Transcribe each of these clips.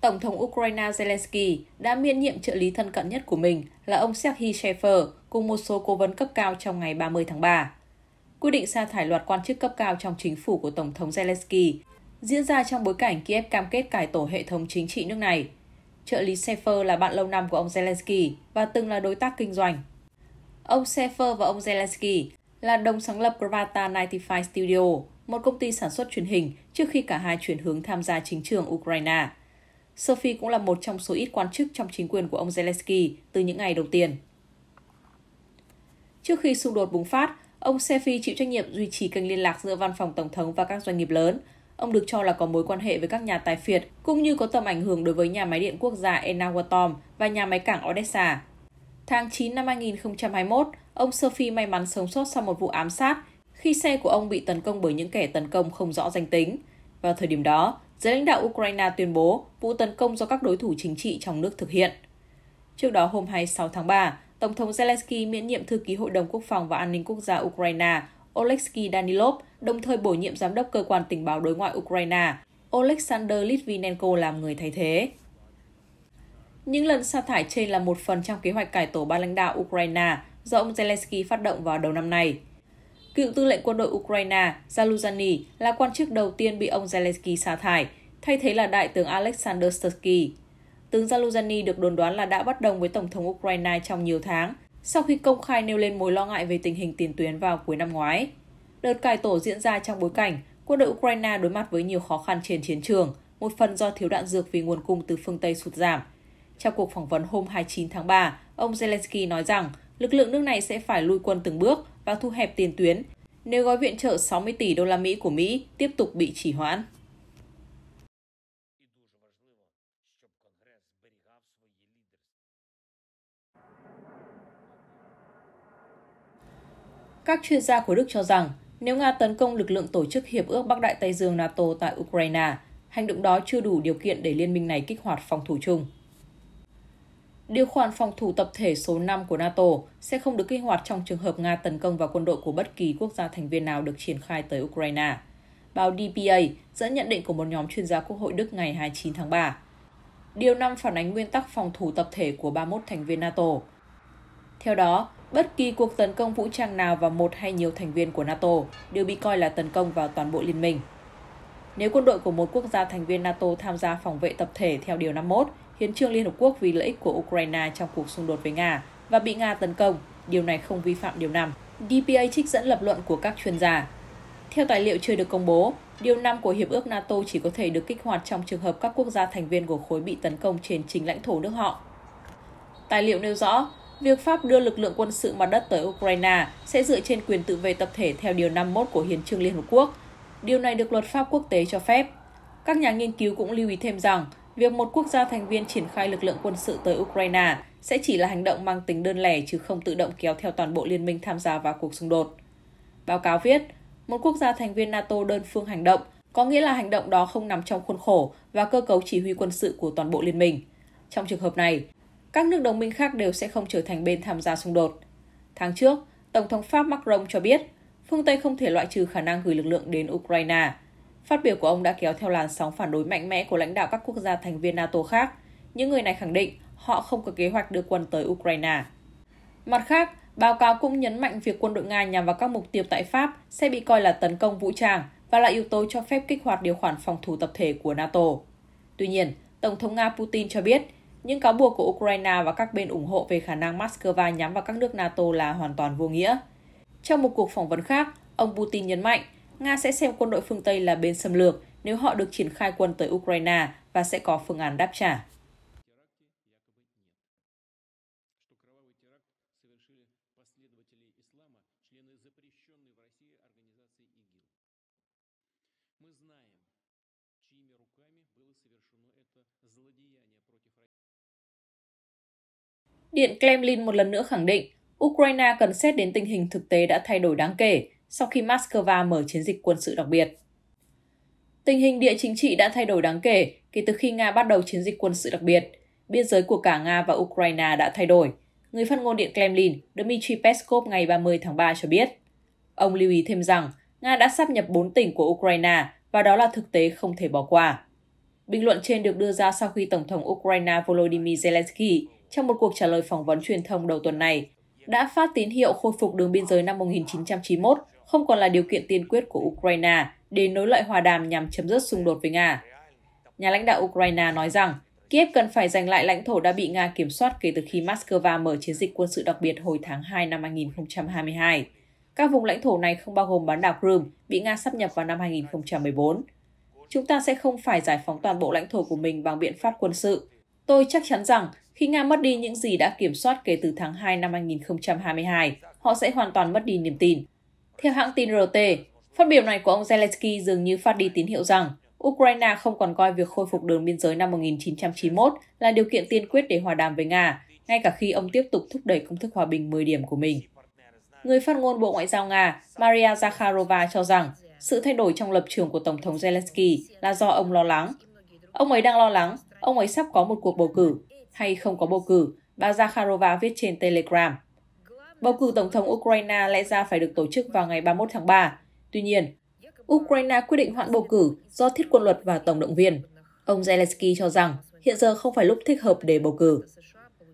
Tổng thống Ukraine Zelensky đã miễn nhiệm trợ lý thân cận nhất của mình là ông Sergei Sheffer cùng một số cố vấn cấp cao trong ngày 30 tháng 3. Quyết định sa thải loạt quan chức cấp cao trong chính phủ của Tổng thống Zelensky diễn ra trong bối cảnh Kiev cam kết cải tổ hệ thống chính trị nước này. Trợ lý Sheffer là bạn lâu năm của ông Zelensky và từng là đối tác kinh doanh. Ông Sheffer và ông Zelensky là đồng sáng lập Gravata 95 Studio, một công ty sản xuất truyền hình trước khi cả hai chuyển hướng tham gia chính trường Ukraine. Sophie cũng là một trong số ít quan chức trong chính quyền của ông Zelensky từ những ngày đầu tiên. Trước khi xung đột bùng phát, ông Sefi chịu trách nhiệm duy trì kênh liên lạc giữa văn phòng tổng thống và các doanh nghiệp lớn. Ông được cho là có mối quan hệ với các nhà tài phiệt, cũng như có tầm ảnh hưởng đối với nhà máy điện quốc gia Enawatom và nhà máy cảng Odessa. Tháng 9 năm 2021, ông Sophie may mắn sống sót sau một vụ ám sát khi xe của ông bị tấn công bởi những kẻ tấn công không rõ danh tính. Vào thời điểm đó, giới lãnh đạo Ukraine tuyên bố vụ tấn công do các đối thủ chính trị trong nước thực hiện. Trước đó hôm 26 tháng 3, Tổng thống Zelensky miễn nhiệm thư ký Hội đồng Quốc phòng và An ninh Quốc gia Ukraine Oleksiy Danilov, đồng thời bổ nhiệm giám đốc cơ quan tình báo đối ngoại Ukraine Oleksandr Litvinenko làm người thay thế. Những lần sa thải trên là một phần trong kế hoạch cải tổ ban lãnh đạo Ukraine do ông Zelensky phát động vào đầu năm nay. Cựu tư lệnh quân đội Ukraine Zaluzhny là quan chức đầu tiên bị ông Zelensky sa thải, thay thế là đại tướng Alexander Stursky. Tướng Zaluzhny được đồn đoán là đã bất đồng với Tổng thống Ukraine trong nhiều tháng, sau khi công khai nêu lên mối lo ngại về tình hình tiền tuyến vào cuối năm ngoái. Đợt cải tổ diễn ra trong bối cảnh quân đội Ukraine đối mặt với nhiều khó khăn trên chiến trường, một phần do thiếu đạn dược vì nguồn cung từ phương Tây sụt giảm. Trong cuộc phỏng vấn hôm 29 tháng 3, ông Zelensky nói rằng lực lượng nước này sẽ phải lui quân từng bước và thu hẹp tiền tuyến nếu gói viện trợ 60 tỷ đô la Mỹ của Mỹ tiếp tục bị trì hoãn. Các chuyên gia của Đức cho rằng, nếu Nga tấn công lực lượng tổ chức Hiệp ước Bắc Đại Tây Dương NATO tại Ukraine, hành động đó chưa đủ điều kiện để liên minh này kích hoạt phòng thủ chung. Điều khoản phòng thủ tập thể số 5 của NATO sẽ không được kích hoạt trong trường hợp Nga tấn công vào quân đội của bất kỳ quốc gia thành viên nào được triển khai tới Ukraine. Báo DPA dẫn nhận định của một nhóm chuyên gia Quốc hội Đức ngày 29 tháng 3. Điều 5 phản ánh nguyên tắc phòng thủ tập thể của 31 thành viên NATO. Theo đó, bất kỳ cuộc tấn công vũ trang nào vào một hay nhiều thành viên của NATO đều bị coi là tấn công vào toàn bộ liên minh nếu quân đội của một quốc gia thành viên NATO tham gia phòng vệ tập thể theo Điều 51, Hiến trương Liên Hợp Quốc vì lợi ích của Ukraine trong cuộc xung đột với Nga và bị Nga tấn công, điều này không vi phạm Điều 5. DPA trích dẫn lập luận của các chuyên gia. Theo tài liệu chưa được công bố, Điều 5 của Hiệp ước NATO chỉ có thể được kích hoạt trong trường hợp các quốc gia thành viên của khối bị tấn công trên chính lãnh thổ nước họ. Tài liệu nêu rõ, việc Pháp đưa lực lượng quân sự mặt đất tới Ukraine sẽ dựa trên quyền tự vệ tập thể theo Điều 51 của Hiến trương Liên Hợp Quốc, Điều này được luật pháp quốc tế cho phép. Các nhà nghiên cứu cũng lưu ý thêm rằng, việc một quốc gia thành viên triển khai lực lượng quân sự tới Ukraine sẽ chỉ là hành động mang tính đơn lẻ chứ không tự động kéo theo toàn bộ liên minh tham gia vào cuộc xung đột. Báo cáo viết, một quốc gia thành viên NATO đơn phương hành động có nghĩa là hành động đó không nằm trong khuôn khổ và cơ cấu chỉ huy quân sự của toàn bộ liên minh. Trong trường hợp này, các nước đồng minh khác đều sẽ không trở thành bên tham gia xung đột. Tháng trước, Tổng thống Pháp Macron cho biết phương Tây không thể loại trừ khả năng gửi lực lượng đến Ukraine. Phát biểu của ông đã kéo theo làn sóng phản đối mạnh mẽ của lãnh đạo các quốc gia thành viên NATO khác. Những người này khẳng định họ không có kế hoạch đưa quân tới Ukraine. Mặt khác, báo cáo cũng nhấn mạnh việc quân đội Nga nhằm vào các mục tiêu tại Pháp sẽ bị coi là tấn công vũ trang và là yếu tố cho phép kích hoạt điều khoản phòng thủ tập thể của NATO. Tuy nhiên, Tổng thống Nga Putin cho biết những cáo buộc của Ukraine và các bên ủng hộ về khả năng Moscow nhắm vào các nước NATO là hoàn toàn vô nghĩa. Trong một cuộc phỏng vấn khác, ông Putin nhấn mạnh Nga sẽ xem quân đội phương Tây là bên xâm lược nếu họ được triển khai quân tới Ukraine và sẽ có phương án đáp trả. Điện Kremlin một lần nữa khẳng định Ukraine cần xét đến tình hình thực tế đã thay đổi đáng kể sau khi Moscow mở chiến dịch quân sự đặc biệt. Tình hình địa chính trị đã thay đổi đáng kể kể từ khi Nga bắt đầu chiến dịch quân sự đặc biệt. Biên giới của cả Nga và Ukraine đã thay đổi, người phát ngôn Điện Kremlin Dmitry Peskov ngày 30 tháng 3 cho biết. Ông lưu ý thêm rằng Nga đã sắp nhập 4 tỉnh của Ukraine và đó là thực tế không thể bỏ qua. Bình luận trên được đưa ra sau khi Tổng thống Ukraine Volodymyr Zelensky trong một cuộc trả lời phỏng vấn truyền thông đầu tuần này đã phát tín hiệu khôi phục đường biên giới năm 1991, không còn là điều kiện tiên quyết của Ukraine để nối lại hòa đàm nhằm chấm dứt xung đột với Nga. Nhà lãnh đạo Ukraine nói rằng Kiev cần phải giành lại lãnh thổ đã bị Nga kiểm soát kể từ khi Moscow mở chiến dịch quân sự đặc biệt hồi tháng 2 năm 2022. Các vùng lãnh thổ này không bao gồm bán đảo Crimea bị Nga sắp nhập vào năm 2014. Chúng ta sẽ không phải giải phóng toàn bộ lãnh thổ của mình bằng biện pháp quân sự. Tôi chắc chắn rằng khi Nga mất đi những gì đã kiểm soát kể từ tháng 2 năm 2022, họ sẽ hoàn toàn mất đi niềm tin. Theo hãng tin RT, phát biểu này của ông Zelensky dường như phát đi tín hiệu rằng Ukraine không còn coi việc khôi phục đường biên giới năm 1991 là điều kiện tiên quyết để hòa đàm với Nga, ngay cả khi ông tiếp tục thúc đẩy công thức hòa bình 10 điểm của mình. Người phát ngôn Bộ Ngoại giao Nga Maria Zakharova cho rằng sự thay đổi trong lập trường của Tổng thống Zelensky là do ông lo lắng. Ông ấy đang lo lắng, ông ấy sắp có một cuộc bầu cử hay không có bầu cử, bà Zakharova viết trên Telegram. Bầu cử Tổng thống Ukraine lẽ ra phải được tổ chức vào ngày 31 tháng 3. Tuy nhiên, Ukraine quyết định hoãn bầu cử do thiết quân luật và Tổng động viên. Ông Zelensky cho rằng hiện giờ không phải lúc thích hợp để bầu cử.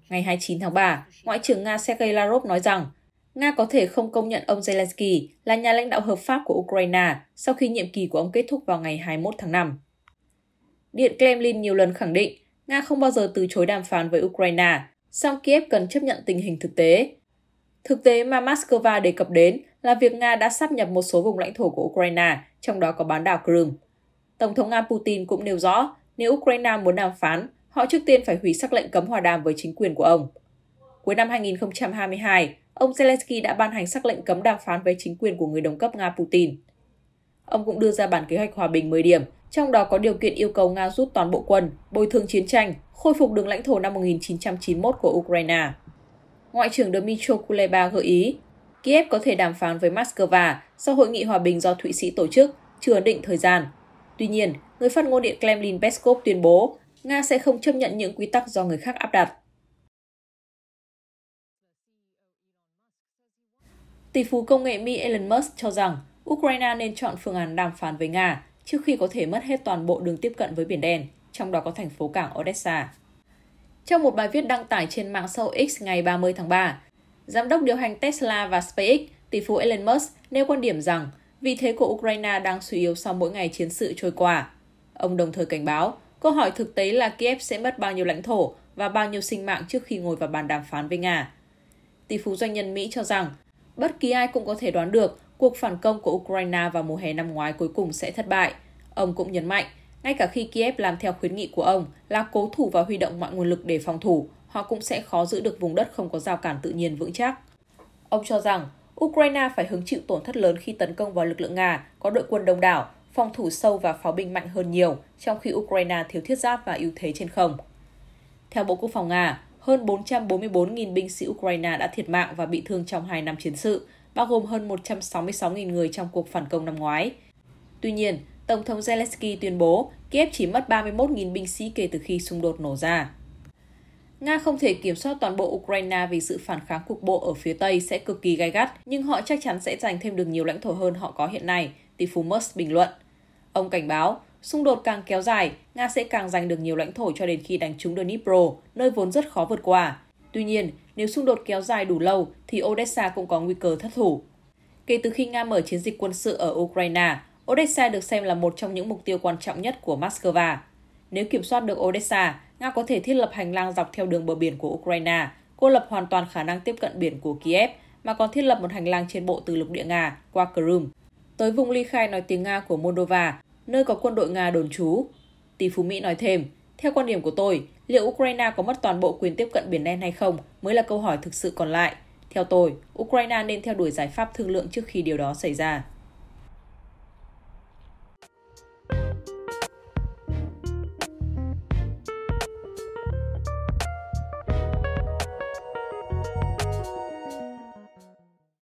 Ngày 29 tháng 3, Ngoại trưởng Nga Sergei Lavrov nói rằng Nga có thể không công nhận ông Zelensky là nhà lãnh đạo hợp pháp của Ukraine sau khi nhiệm kỳ của ông kết thúc vào ngày 21 tháng 5. Điện Kremlin nhiều lần khẳng định Nga không bao giờ từ chối đàm phán với Ukraine, song Kiev cần chấp nhận tình hình thực tế. Thực tế mà Moscow đề cập đến là việc Nga đã sắp nhập một số vùng lãnh thổ của Ukraine, trong đó có bán đảo Crimea. Tổng thống Nga Putin cũng nêu rõ, nếu Ukraine muốn đàm phán, họ trước tiên phải hủy sắc lệnh cấm hòa đàm với chính quyền của ông. Cuối năm 2022, ông Zelensky đã ban hành sắc lệnh cấm đàm phán với chính quyền của người đồng cấp Nga Putin. Ông cũng đưa ra bản kế hoạch hòa bình 10 điểm trong đó có điều kiện yêu cầu Nga rút toàn bộ quân, bồi thường chiến tranh, khôi phục đường lãnh thổ năm 1991 của Ukraine. Ngoại trưởng Dmytro Kuleba gợi ý, Kiev có thể đàm phán với Moscow sau hội nghị hòa bình do Thụy Sĩ tổ chức, chưa ấn định thời gian. Tuy nhiên, người phát ngôn điện Kremlin Peskov tuyên bố Nga sẽ không chấp nhận những quy tắc do người khác áp đặt. Tỷ phú công nghệ Mỹ Elon Musk cho rằng Ukraine nên chọn phương án đàm phán với Nga trước khi có thể mất hết toàn bộ đường tiếp cận với Biển Đen, trong đó có thành phố cảng Odessa. Trong một bài viết đăng tải trên mạng xã hội X ngày 30 tháng 3, giám đốc điều hành Tesla và SpaceX, tỷ phú Elon Musk nêu quan điểm rằng vị thế của Ukraine đang suy yếu sau mỗi ngày chiến sự trôi qua. Ông đồng thời cảnh báo, câu hỏi thực tế là Kiev sẽ mất bao nhiêu lãnh thổ và bao nhiêu sinh mạng trước khi ngồi vào bàn đàm phán với Nga. Tỷ phú doanh nhân Mỹ cho rằng, bất kỳ ai cũng có thể đoán được cuộc phản công của Ukraine vào mùa hè năm ngoái cuối cùng sẽ thất bại. Ông cũng nhấn mạnh, ngay cả khi Kiev làm theo khuyến nghị của ông là cố thủ và huy động mọi nguồn lực để phòng thủ, họ cũng sẽ khó giữ được vùng đất không có rào cản tự nhiên vững chắc. Ông cho rằng, Ukraine phải hứng chịu tổn thất lớn khi tấn công vào lực lượng Nga, có đội quân đông đảo, phòng thủ sâu và pháo binh mạnh hơn nhiều, trong khi Ukraine thiếu thiết giáp và ưu thế trên không. Theo Bộ Quốc phòng Nga, hơn 444.000 binh sĩ Ukraine đã thiệt mạng và bị thương trong hai năm chiến sự, bao gồm hơn 166.000 người trong cuộc phản công năm ngoái. Tuy nhiên, Tổng thống Zelensky tuyên bố Kiev chỉ mất 31.000 binh sĩ kể từ khi xung đột nổ ra. Nga không thể kiểm soát toàn bộ Ukraine vì sự phản kháng cục bộ ở phía Tây sẽ cực kỳ gai gắt, nhưng họ chắc chắn sẽ giành thêm được nhiều lãnh thổ hơn họ có hiện nay, tỷ phú Musk bình luận. Ông cảnh báo, xung đột càng kéo dài, Nga sẽ càng giành được nhiều lãnh thổ cho đến khi đánh trúng Dnipro, nơi vốn rất khó vượt qua. Tuy nhiên, nếu xung đột kéo dài đủ lâu thì Odessa cũng có nguy cơ thất thủ. Kể từ khi Nga mở chiến dịch quân sự ở Ukraine, Odessa được xem là một trong những mục tiêu quan trọng nhất của Moscow. Nếu kiểm soát được Odessa, Nga có thể thiết lập hành lang dọc theo đường bờ biển của Ukraine, cô lập hoàn toàn khả năng tiếp cận biển của Kiev, mà còn thiết lập một hành lang trên bộ từ lục địa Nga qua Crimea tới vùng ly khai nói tiếng Nga của Moldova, nơi có quân đội Nga đồn trú. Tỷ phú Mỹ nói thêm, theo quan điểm của tôi, liệu Ukraine có mất toàn bộ quyền tiếp cận Biển Đen hay không mới là câu hỏi thực sự còn lại. Theo tôi, Ukraine nên theo đuổi giải pháp thương lượng trước khi điều đó xảy ra.